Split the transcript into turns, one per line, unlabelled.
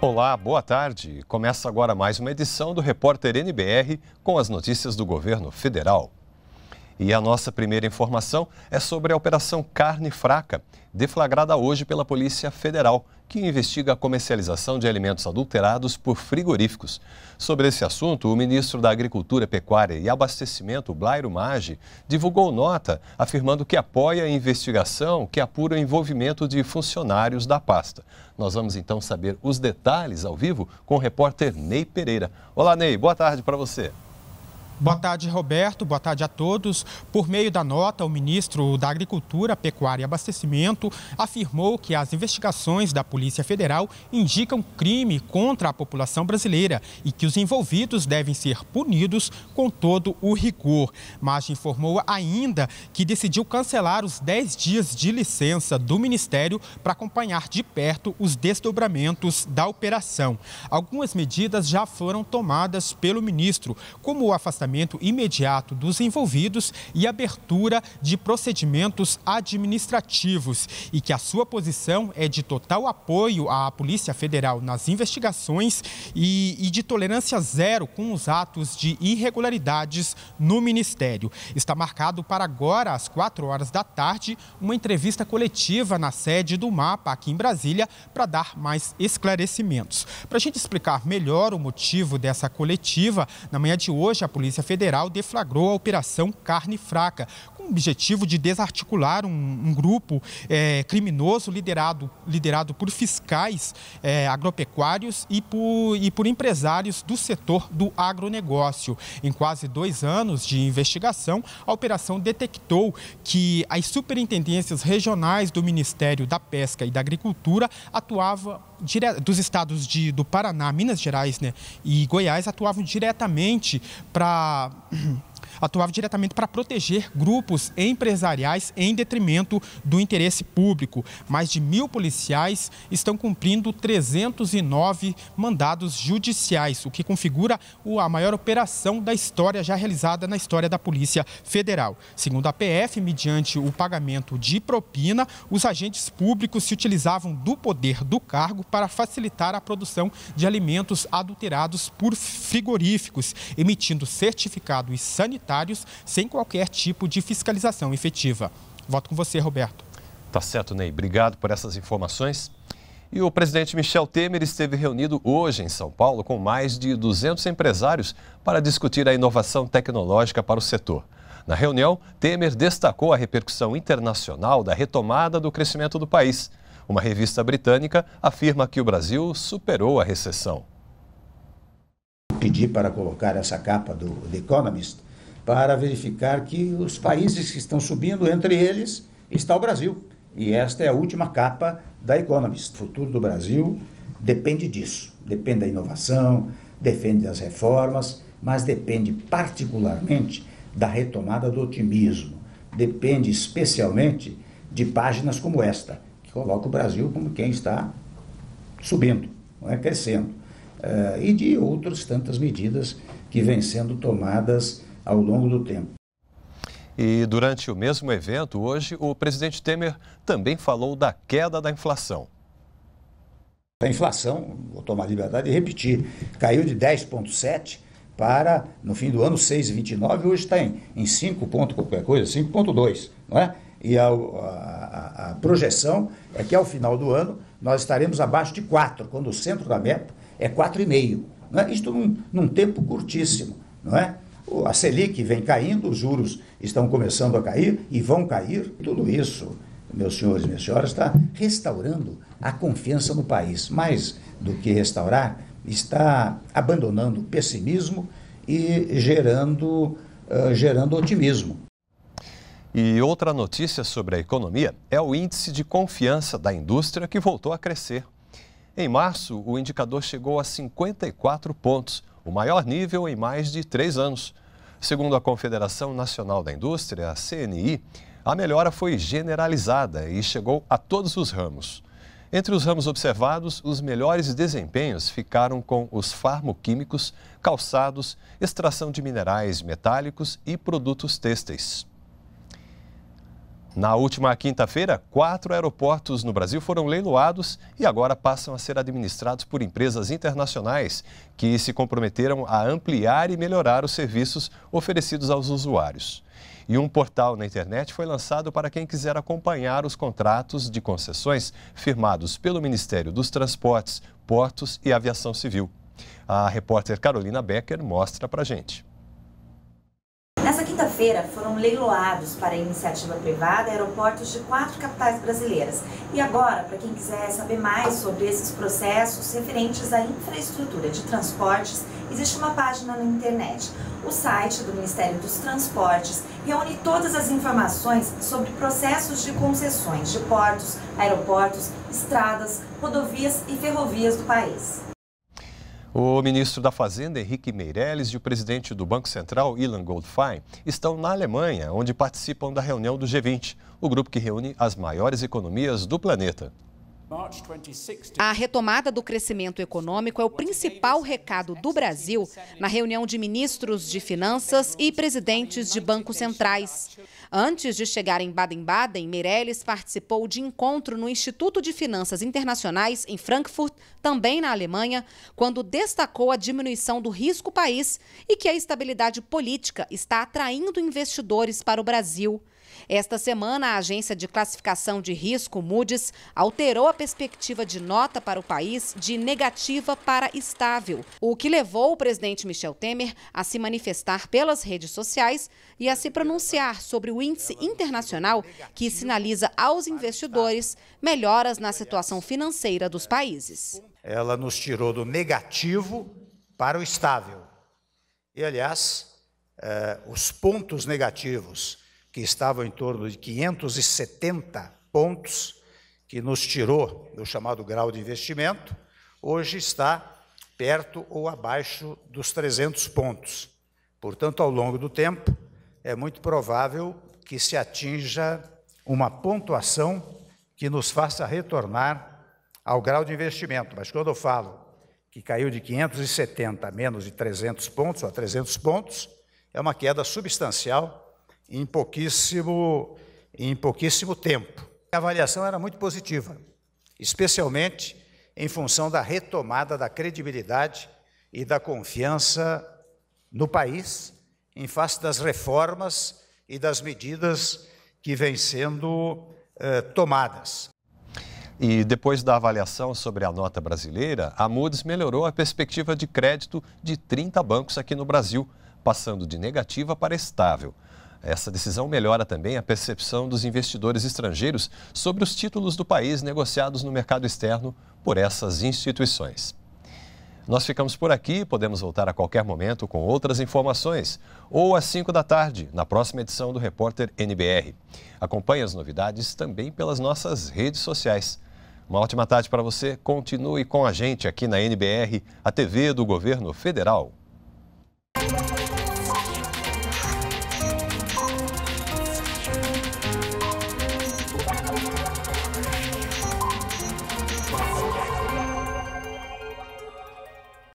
Olá, boa tarde. Começa agora mais uma edição do Repórter NBR com as notícias do governo federal. E a nossa primeira informação é sobre a Operação Carne Fraca, deflagrada hoje pela Polícia Federal que investiga a comercialização de alimentos adulterados por frigoríficos. Sobre esse assunto, o ministro da Agricultura, Pecuária e Abastecimento, Blairo Maggi, divulgou nota afirmando que apoia a investigação que apura o envolvimento de funcionários da pasta. Nós vamos então saber os detalhes ao vivo com o repórter Ney Pereira. Olá, Ney, boa tarde para você.
Boa tarde, Roberto. Boa tarde a todos. Por meio da nota, o ministro da Agricultura, Pecuária e Abastecimento afirmou que as investigações da Polícia Federal indicam crime contra a população brasileira e que os envolvidos devem ser punidos com todo o rigor. Mas informou ainda que decidiu cancelar os 10 dias de licença do Ministério para acompanhar de perto os desdobramentos da operação. Algumas medidas já foram tomadas pelo ministro, como o afastamento afastamento imediato dos envolvidos e abertura de procedimentos administrativos e que a sua posição é de total apoio à Polícia Federal nas investigações e, e de tolerância zero com os atos de irregularidades no Ministério. Está marcado para agora, às quatro horas da tarde, uma entrevista coletiva na sede do MAPA, aqui em Brasília, para dar mais esclarecimentos. Para a gente explicar melhor o motivo dessa coletiva, na manhã de hoje, a Polícia Polícia Federal deflagrou a Operação Carne Fraca, objetivo de desarticular um, um grupo é, criminoso liderado, liderado por fiscais é, agropecuários e por, e por empresários do setor do agronegócio. Em quase dois anos de investigação, a operação detectou que as superintendências regionais do Ministério da Pesca e da Agricultura atuavam dos estados de, do Paraná, Minas Gerais né, e Goiás atuavam diretamente para atuava diretamente para proteger grupos empresariais em detrimento do interesse público. Mais de mil policiais estão cumprindo 309 mandados judiciais, o que configura a maior operação da história já realizada na história da Polícia Federal. Segundo a PF, mediante o pagamento de propina, os agentes públicos se utilizavam do poder do cargo para facilitar a produção de alimentos adulterados por frigoríficos, emitindo certificado e sanitário sanitários sem qualquer tipo de fiscalização
efetiva. Volto com você, Roberto. Tá certo, Ney. Obrigado por essas informações. E o presidente Michel Temer esteve reunido hoje em São Paulo com mais de 200 empresários para discutir a inovação tecnológica para o setor. Na reunião, Temer destacou a repercussão internacional da retomada do crescimento do país. Uma revista britânica afirma que o Brasil superou a recessão. Pedi
para colocar essa capa do The Economist para verificar que os países que estão subindo, entre eles está o Brasil. E esta é a última capa da Economist. O futuro do Brasil depende disso. Depende da inovação, depende das reformas, mas depende particularmente da retomada do otimismo. Depende especialmente de páginas como esta, que coloca o Brasil como quem está subindo, não é? crescendo. Uh, e de outras tantas medidas que vêm sendo tomadas ao longo do tempo.
E durante o mesmo evento, hoje, o presidente Temer também falou da queda da inflação.
A inflação, vou tomar liberdade de repetir, caiu de 10,7 para, no fim do ano, 6,29, hoje está em, em 5 ponto qualquer coisa, 5,2, não é? E a, a, a, projeção é que ao final do ano nós estaremos abaixo de 4, quando o centro da meta é 4,5. é? Isto num, num tempo curtíssimo, não é? a Selic vem caindo, os juros estão começando a cair e vão cair. Tudo isso, meus senhores e minhas senhoras, está restaurando a confiança no país. Mais do que restaurar, está abandonando o pessimismo e gerando, uh, gerando otimismo.
E outra notícia sobre a economia é o índice de confiança da indústria que voltou a crescer. Em março, o indicador chegou a 54 pontos, o maior nível em mais de três anos. Segundo a Confederação Nacional da Indústria, a CNI, a melhora foi generalizada e chegou a todos os ramos. Entre os ramos observados, os melhores desempenhos ficaram com os farmoquímicos, calçados, extração de minerais metálicos e produtos têxteis. Na última quinta-feira, quatro aeroportos no Brasil foram leiloados e agora passam a ser administrados por empresas internacionais que se comprometeram a ampliar e melhorar os serviços oferecidos aos usuários. E um portal na internet foi lançado para quem quiser acompanhar os contratos de concessões firmados pelo Ministério dos Transportes, Portos e Aviação Civil. A repórter Carolina Becker mostra a gente.
Nessa quinta-feira, foram leiloados para iniciativa privada aeroportos de quatro capitais brasileiras. E agora, para quem quiser saber mais sobre esses processos referentes à infraestrutura de transportes, existe uma página na internet. O site do Ministério dos Transportes reúne todas as informações sobre processos de concessões de portos, aeroportos, estradas, rodovias e ferrovias do país.
O ministro da Fazenda, Henrique Meirelles, e o presidente do Banco Central, Ilan Goldfein, estão na Alemanha, onde participam da reunião do G20, o grupo que reúne as maiores economias do planeta. A retomada do crescimento econômico é o principal recado do Brasil na reunião de ministros de finanças e presidentes de bancos centrais. Antes de chegar em Baden-Baden, Meirelles participou de encontro no Instituto de Finanças Internacionais em Frankfurt, também na Alemanha, quando destacou a diminuição do risco país e que a estabilidade política está atraindo investidores para o Brasil. Esta semana, a agência de classificação de risco Moody's alterou a perspectiva de nota para o país de negativa para estável, o que levou o presidente Michel Temer a se manifestar pelas redes sociais e a se pronunciar sobre o índice internacional que sinaliza aos investidores melhoras na situação financeira dos países.
Ela nos tirou do negativo para o estável. E, aliás, eh, os pontos negativos, que estavam em torno de 570 pontos, que nos tirou do chamado grau de investimento, hoje está perto ou abaixo dos 300 pontos. Portanto, ao longo do tempo, é muito provável que se atinja uma pontuação que nos faça retornar ao grau de investimento. Mas quando eu falo que caiu de 570 a menos de 300 pontos, ou a 300 pontos, é uma queda substancial em pouquíssimo, em pouquíssimo tempo. A avaliação era muito positiva, especialmente em função da retomada da credibilidade e da confiança no país em face das reformas e das medidas
que vêm sendo eh, tomadas. E depois da avaliação sobre a nota brasileira, a Moody's melhorou a perspectiva de crédito de 30 bancos aqui no Brasil, passando de negativa para estável. Essa decisão melhora também a percepção dos investidores estrangeiros sobre os títulos do país negociados no mercado externo por essas instituições. Nós ficamos por aqui e podemos voltar a qualquer momento com outras informações, ou às 5 da tarde, na próxima edição do Repórter NBR. Acompanhe as novidades também pelas nossas redes sociais. Uma ótima tarde para você. Continue com a gente aqui na NBR, a TV do Governo Federal.